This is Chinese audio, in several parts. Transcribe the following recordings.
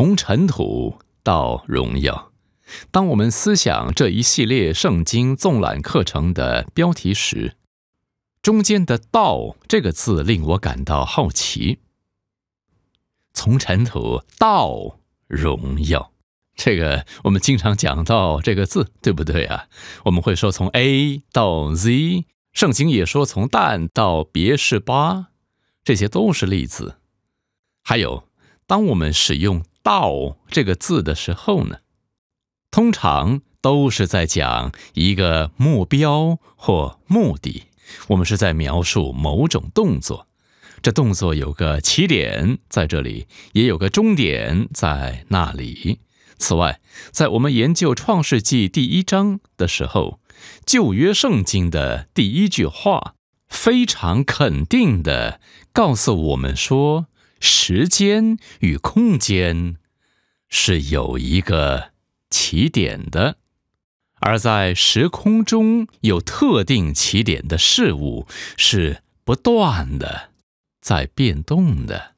从尘土到荣耀。当我们思想这一系列圣经纵览课程的标题时，中间的“道”这个字令我感到好奇。从尘土到荣耀，这个我们经常讲到这个字，对不对啊？我们会说从 A 到 Z，圣经也说从旦到别是巴，这些都是例子。还有，当我们使用。奥这个字的时候呢，通常都是在讲一个目标或目的。我们是在描述某种动作，这动作有个起点在这里，也有个终点在那里。此外，在我们研究创世纪第一章的时候，旧约圣经的第一句话非常肯定地告诉我们说。时间与空间是有一个起点的，而在时空中有特定起点的事物是不断的在变动的。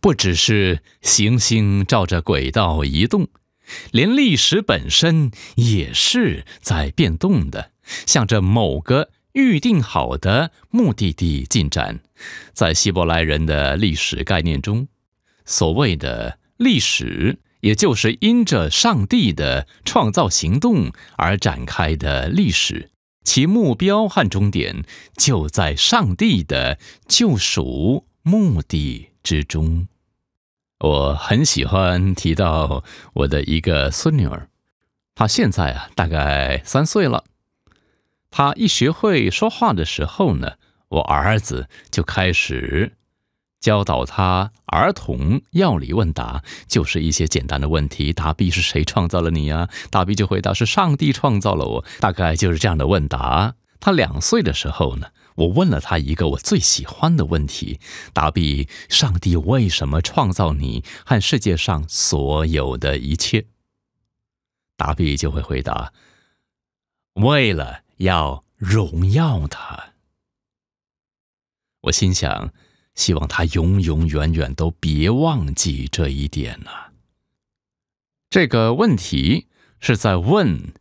不只是行星照着轨道移动，连历史本身也是在变动的，向着某个。预定好的目的地进展，在希伯来人的历史概念中，所谓的历史，也就是因着上帝的创造行动而展开的历史，其目标和终点就在上帝的救赎目的之中。我很喜欢提到我的一个孙女儿，她现在啊，大概三岁了。他一学会说话的时候呢，我儿子就开始教导他儿童药理问答，就是一些简单的问题。答毕是谁创造了你啊？答毕就回答是上帝创造了我。大概就是这样的问答。他两岁的时候呢，我问了他一个我最喜欢的问题：答毕上帝为什么创造你和世界上所有的一切？答毕就会回答为了。要荣耀他，我心想，希望他永永远远都别忘记这一点啊。这个问题是在问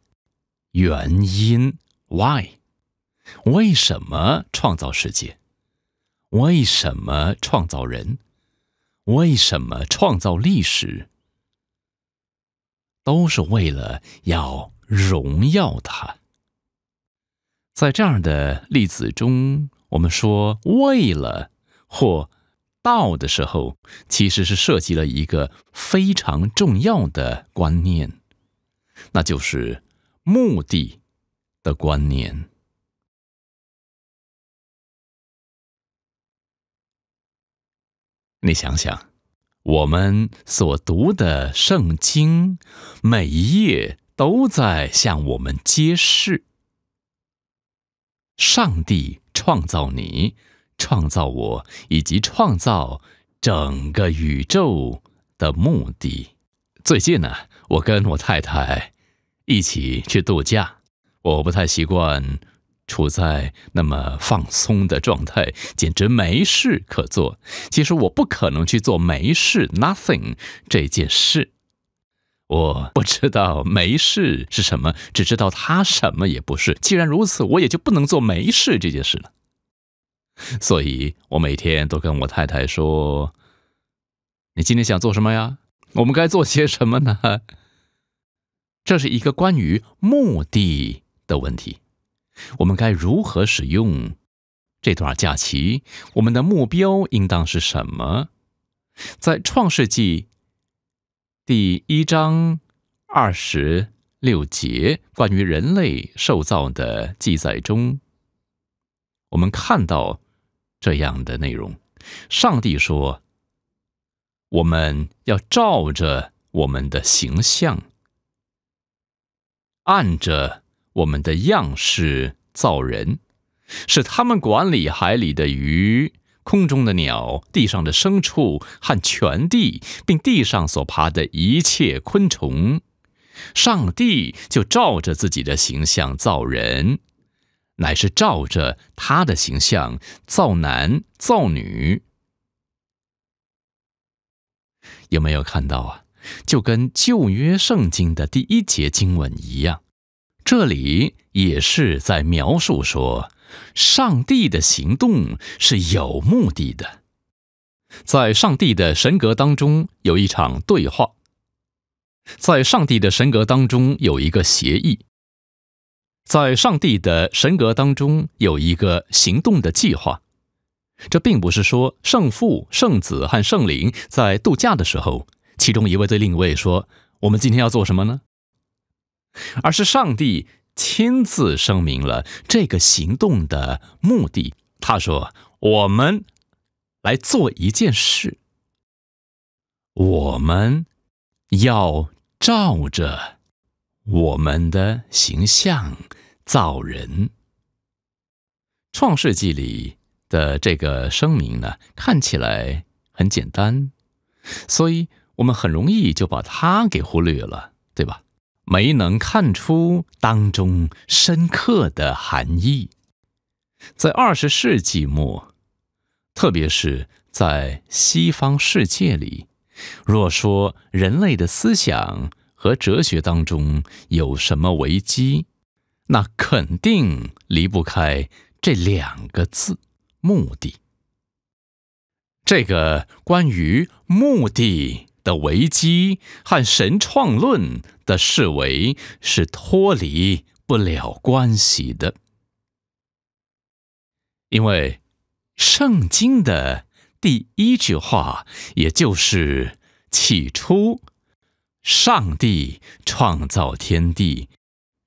原因：Why？为什么创造世界？为什么创造人？为什么创造历史？都是为了要荣耀他。在这样的例子中，我们说“为了”或“到”的时候，其实是涉及了一个非常重要的观念，那就是目的的观念。你想想，我们所读的圣经，每一页都在向我们揭示。上帝创造你，创造我，以及创造整个宇宙的目的。最近呢，我跟我太太一起去度假。我不太习惯处在那么放松的状态，简直没事可做。其实我不可能去做没事 （nothing） 这件事。我不知道没事是什么，只知道他什么也不是。既然如此，我也就不能做没事这件事了。所以，我每天都跟我太太说：“你今天想做什么呀？我们该做些什么呢？”这是一个关于目的的问题。我们该如何使用这段假期？我们的目标应当是什么？在创世纪。第一章二十六节关于人类受造的记载中，我们看到这样的内容：上帝说，我们要照着我们的形象，按着我们的样式造人，使他们管理海里的鱼。空中的鸟，地上的牲畜和全地，并地上所爬的一切昆虫，上帝就照着自己的形象造人，乃是照着他的形象造男造女。有没有看到啊？就跟旧约圣经的第一节经文一样，这里也是在描述说。上帝的行动是有目的的，在上帝的神格当中有一场对话，在上帝的神格当中有一个协议，在上帝的神格当中有一个行动的计划。这并不是说圣父、圣子和圣灵在度假的时候，其中一位对另一位说：“我们今天要做什么呢？”而是上帝。亲自声明了这个行动的目的。他说：“我们来做一件事，我们要照着我们的形象造人。”创世纪里的这个声明呢，看起来很简单，所以我们很容易就把它给忽略了，对吧？没能看出当中深刻的含义。在二十世纪末，特别是在西方世界里，若说人类的思想和哲学当中有什么危机，那肯定离不开这两个字——目的。这个关于目的的危机和神创论。的视为是脱离不了关系的，因为圣经的第一句话，也就是起初上帝创造天地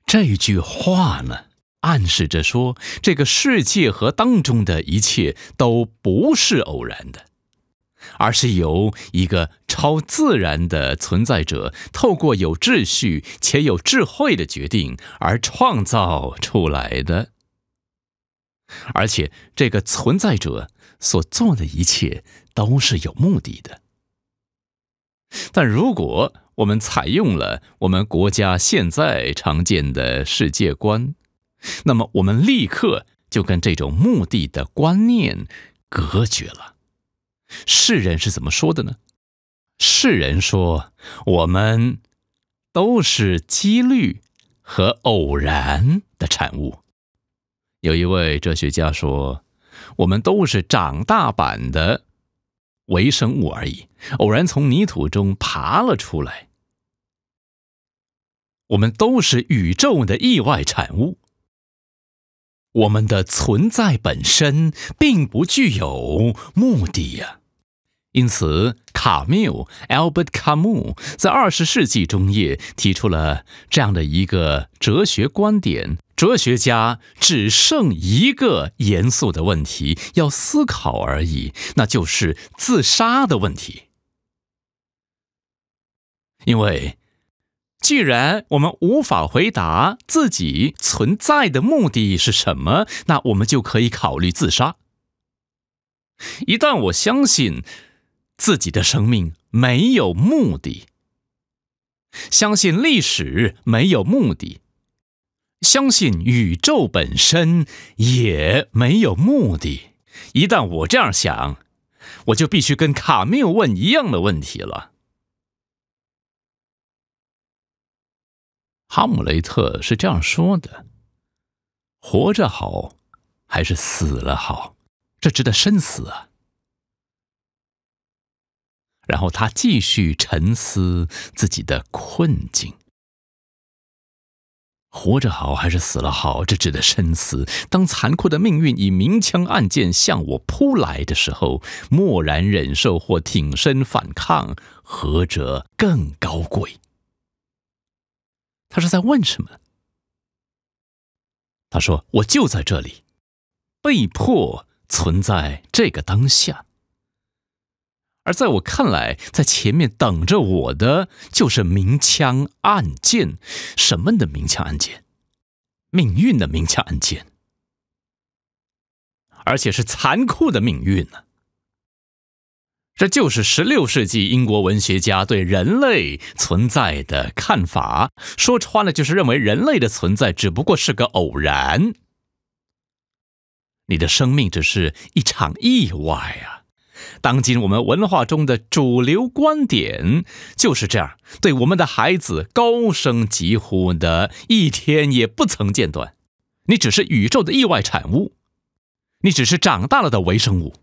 这句话呢，暗示着说，这个世界和当中的一切都不是偶然的。而是由一个超自然的存在者透过有秩序且有智慧的决定而创造出来的，而且这个存在者所做的一切都是有目的的。但如果我们采用了我们国家现在常见的世界观，那么我们立刻就跟这种目的的观念隔绝了。世人是怎么说的呢？世人说我们都是几率和偶然的产物。有一位哲学家说，我们都是长大版的微生物而已，偶然从泥土中爬了出来。我们都是宇宙的意外产物。我们的存在本身并不具有目的呀。因此，卡缪 （Albert Camus） 在二十世纪中叶提出了这样的一个哲学观点：哲学家只剩一个严肃的问题要思考而已，那就是自杀的问题。因为，既然我们无法回答自己存在的目的是什么，那我们就可以考虑自杀。一旦我相信。自己的生命没有目的，相信历史没有目的，相信宇宙本身也没有目的。一旦我这样想，我就必须跟卡缪问一样的问题了。哈姆雷特是这样说的：“活着好，还是死了好？这值得深思啊。”然后他继续沉思自己的困境：活着好还是死了好？这值得深思。当残酷的命运以明枪暗箭向我扑来的时候，默然忍受或挺身反抗，何者更高贵？他是在问什么？他说：“我就在这里，被迫存在这个当下。”而在我看来，在前面等着我的就是明枪暗箭，什么的明枪暗箭，命运的明枪暗箭，而且是残酷的命运啊！这就是16世纪英国文学家对人类存在的看法。说穿了，就是认为人类的存在只不过是个偶然，你的生命只是一场意外啊！当今我们文化中的主流观点就是这样，对我们的孩子高声疾呼的一天也不曾间断。你只是宇宙的意外产物，你只是长大了的微生物。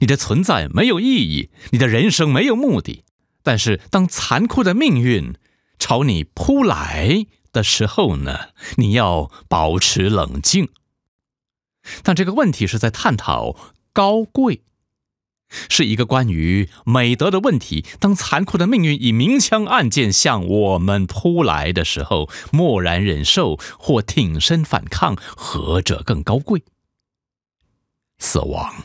你的存在没有意义，你的人生没有目的。但是当残酷的命运朝你扑来的时候呢，你要保持冷静。但这个问题是在探讨高贵。是一个关于美德的问题。当残酷的命运以明枪暗箭向我们扑来的时候，默然忍受或挺身反抗，何者更高贵？死亡，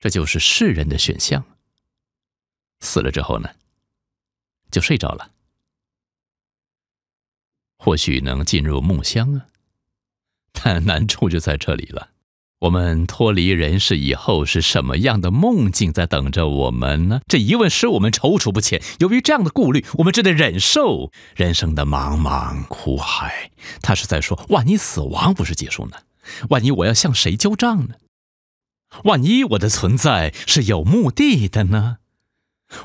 这就是世人的选项。死了之后呢，就睡着了，或许能进入梦乡啊，但难处就在这里了。我们脱离人世以后是什么样的梦境在等着我们呢？这疑问使我们踌躇不前。由于这样的顾虑，我们只得忍受人生的茫茫苦海。他是在说：万一死亡不是结束呢？万一我要向谁交账呢？万一我的存在是有目的的呢？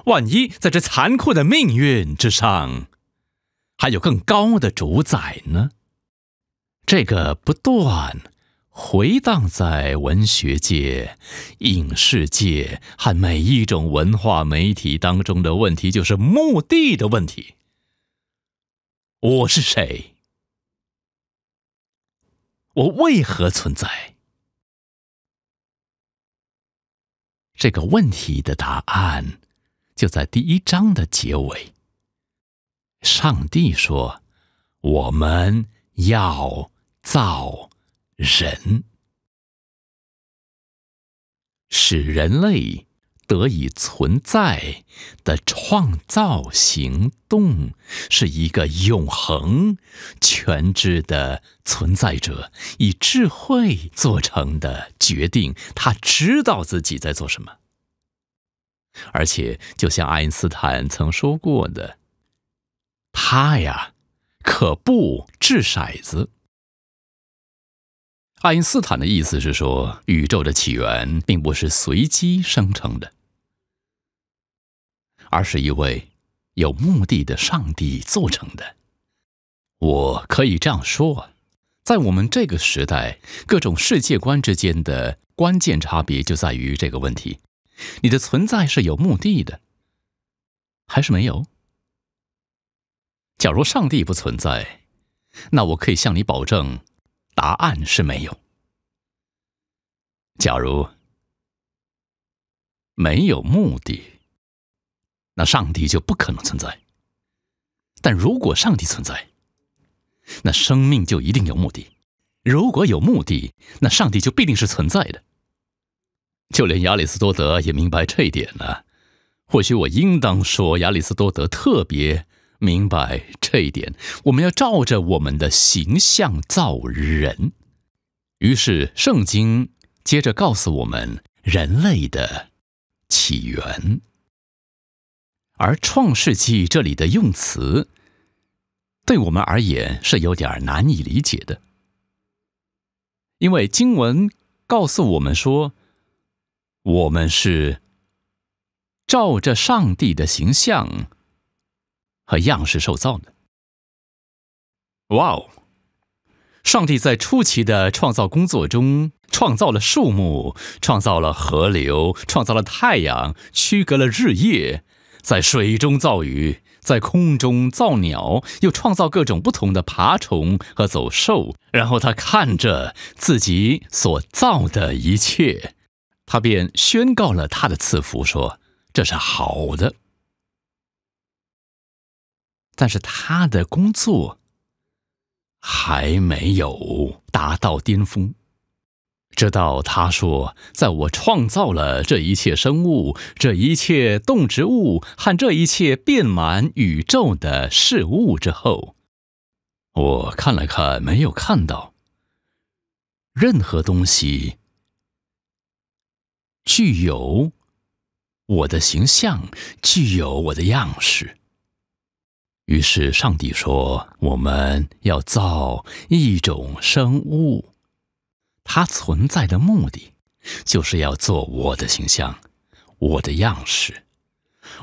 万一在这残酷的命运之上，还有更高的主宰呢？这个不断。回荡在文学界、影视界和每一种文化媒体当中的问题，就是目的的问题：我是谁？我为何存在？这个问题的答案就在第一章的结尾。上帝说：“我们要造。”人使人类得以存在的创造行动，是一个永恒、全知的存在者以智慧做成的决定。他知道自己在做什么，而且就像爱因斯坦曾说过的：“他呀，可不掷骰子。”爱因斯坦的意思是说，宇宙的起源并不是随机生成的，而是一位有目的的上帝做成的。我可以这样说在我们这个时代，各种世界观之间的关键差别就在于这个问题：你的存在是有目的的，还是没有？假如上帝不存在，那我可以向你保证。答案是没有。假如没有目的，那上帝就不可能存在；但如果上帝存在，那生命就一定有目的。如果有目的，那上帝就必定是存在的。就连亚里士多德也明白这一点了。或许我应当说，亚里士多德特别。明白这一点，我们要照着我们的形象造人。于是，圣经接着告诉我们人类的起源。而《创世纪》这里的用词，对我们而言是有点难以理解的，因为经文告诉我们说，我们是照着上帝的形象。和样式受造呢？哇哦！上帝在初期的创造工作中，创造了树木，创造了河流，创造了太阳，区隔了日夜，在水中造鱼，在空中造鸟，又创造各种不同的爬虫和走兽。然后他看着自己所造的一切，他便宣告了他的赐福，说：“这是好的。”但是他的工作还没有达到巅峰，直到他说：“在我创造了这一切生物、这一切动植物和这一切遍满宇宙的事物之后，我看了看，没有看到任何东西具有我的形象，具有我的样式。”于是上帝说：“我们要造一种生物，它存在的目的就是要做我的形象，我的样式。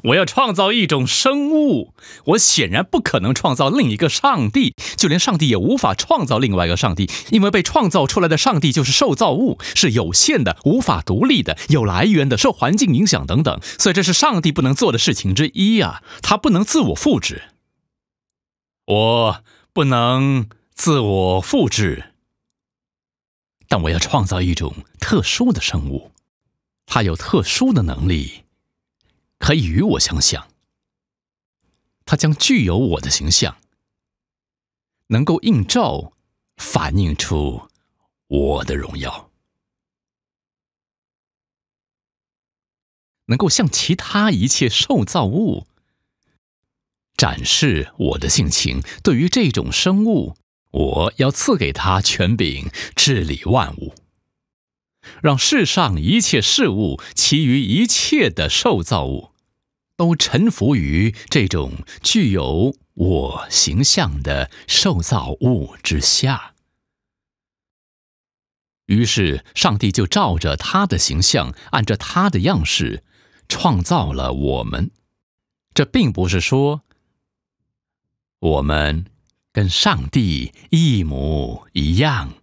我要创造一种生物，我显然不可能创造另一个上帝，就连上帝也无法创造另外一个上帝，因为被创造出来的上帝就是受造物，是有限的，无法独立的，有来源的，受环境影响等等。所以这是上帝不能做的事情之一啊，他不能自我复制。”我不能自我复制，但我要创造一种特殊的生物，它有特殊的能力，可以与我相像。它将具有我的形象，能够映照、反映出我的荣耀，能够像其他一切受造物。展示我的性情，对于这种生物，我要赐给他权柄治理万物，让世上一切事物，其余一切的受造物，都臣服于这种具有我形象的受造物之下。于是，上帝就照着他的形象，按照他的样式，创造了我们。这并不是说。我们跟上帝一模一样，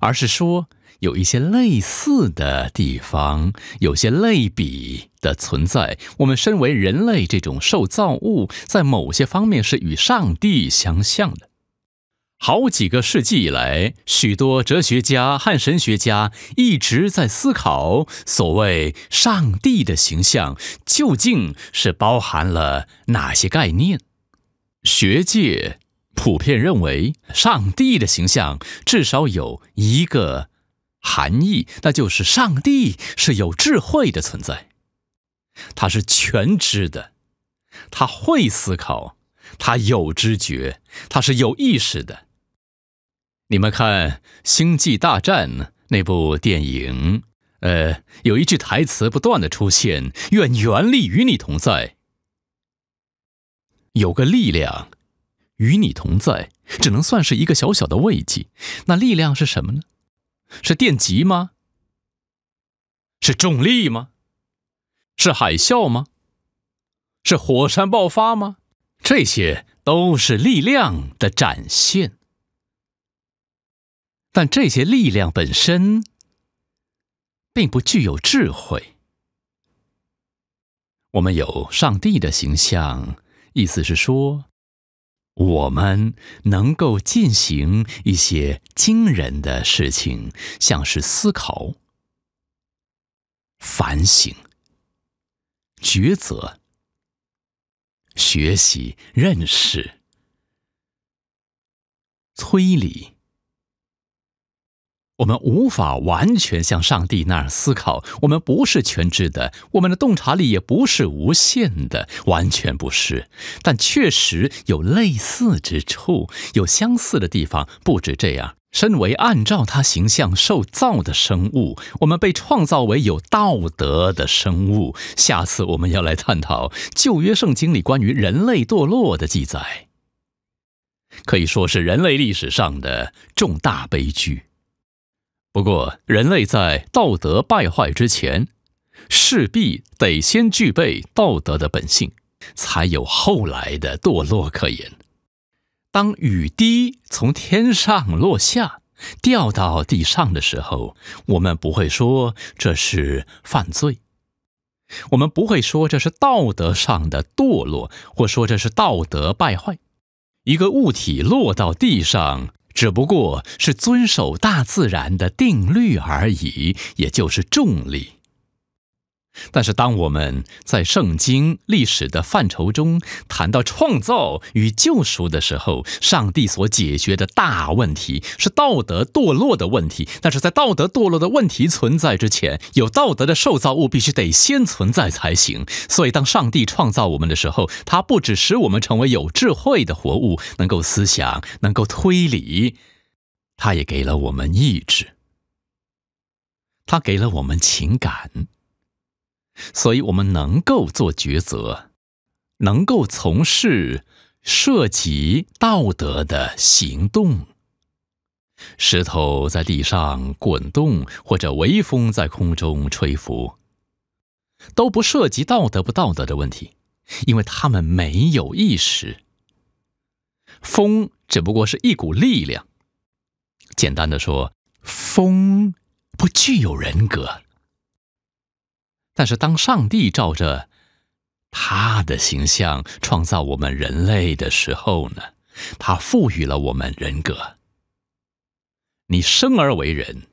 而是说有一些类似的地方，有些类比的存在。我们身为人类这种受造物，在某些方面是与上帝相像的。好几个世纪以来，许多哲学家、汉神学家一直在思考，所谓上帝的形象究竟是包含了哪些概念。学界普遍认为，上帝的形象至少有一个含义，那就是上帝是有智慧的存在，他是全知的，他会思考，他有知觉，他是有意识的。你们看《星际大战》那部电影，呃，有一句台词不断的出现：“愿原力与你同在。”有个力量与你同在，只能算是一个小小的慰藉。那力量是什么呢？是电极吗？是重力吗？是海啸吗？是火山爆发吗？这些都是力量的展现，但这些力量本身并不具有智慧。我们有上帝的形象。意思是说，我们能够进行一些惊人的事情，像是思考、反省、抉择、学习、认识、推理。我们无法完全像上帝那样思考，我们不是全知的，我们的洞察力也不是无限的，完全不是。但确实有类似之处，有相似的地方。不止这样，身为按照他形象受造的生物，我们被创造为有道德的生物。下次我们要来探讨旧约圣经里关于人类堕落的记载，可以说是人类历史上的重大悲剧。不过，人类在道德败坏之前，势必得先具备道德的本性，才有后来的堕落可言。当雨滴从天上落下，掉到地上的时候，我们不会说这是犯罪，我们不会说这是道德上的堕落，或说这是道德败坏。一个物体落到地上。只不过是遵守大自然的定律而已，也就是重力。但是，当我们在圣经历史的范畴中谈到创造与救赎的时候，上帝所解决的大问题是道德堕落的问题。但是在道德堕落的问题存在之前，有道德的受造物必须得先存在才行。所以，当上帝创造我们的时候，他不只使我们成为有智慧的活物，能够思想，能够推理，他也给了我们意志，他给了我们情感。所以，我们能够做抉择，能够从事涉及道德的行动。石头在地上滚动，或者微风在空中吹拂，都不涉及道德不道德的问题，因为他们没有意识。风只不过是一股力量。简单的说，风不具有人格。但是，当上帝照着他的形象创造我们人类的时候呢，他赋予了我们人格。你生而为人，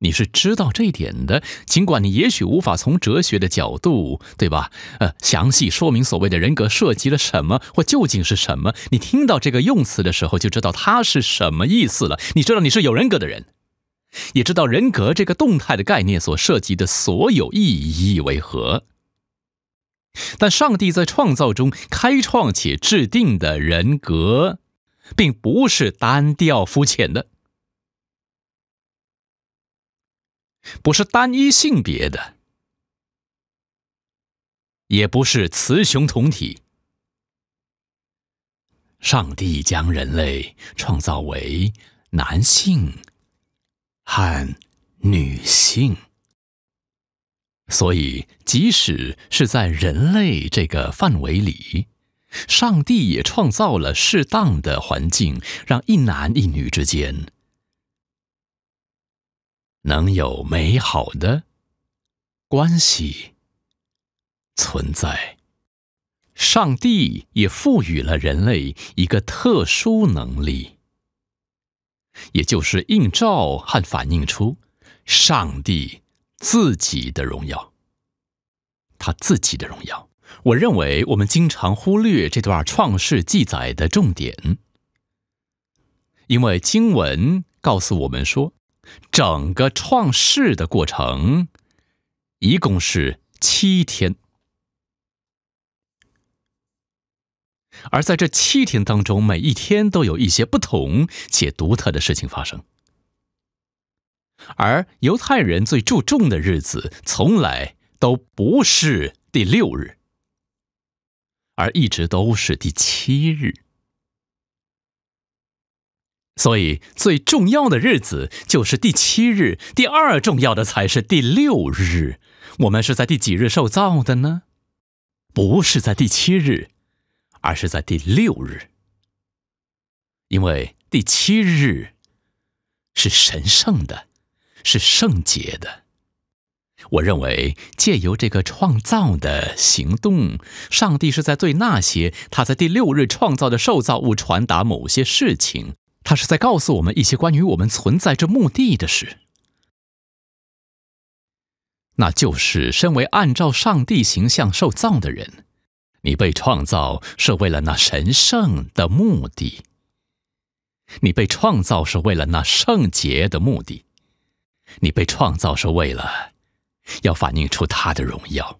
你是知道这一点的。尽管你也许无法从哲学的角度，对吧？呃，详细说明所谓的人格涉及了什么或究竟是什么，你听到这个用词的时候就知道它是什么意思了。你知道你是有人格的人。也知道人格这个动态的概念所涉及的所有意义为何，但上帝在创造中开创且制定的人格，并不是单调肤浅的，不是单一性别的，也不是雌雄同体。上帝将人类创造为男性。和女性，所以即使是在人类这个范围里，上帝也创造了适当的环境，让一男一女之间能有美好的关系存在。上帝也赋予了人类一个特殊能力。也就是映照和反映出上帝自己的荣耀，他自己的荣耀。我认为我们经常忽略这段创世记载的重点，因为经文告诉我们说，整个创世的过程一共是七天。而在这七天当中，每一天都有一些不同且独特的事情发生。而犹太人最注重的日子，从来都不是第六日，而一直都是第七日。所以最重要的日子就是第七日，第二重要的才是第六日。我们是在第几日受造的呢？不是在第七日。而是在第六日，因为第七日是神圣的，是圣洁的。我认为，借由这个创造的行动，上帝是在对那些他在第六日创造的受造物传达某些事情。他是在告诉我们一些关于我们存在这目的的事，那就是身为按照上帝形象受造的人。你被创造是为了那神圣的目的，你被创造是为了那圣洁的目的，你被创造是为了要反映出他的荣耀。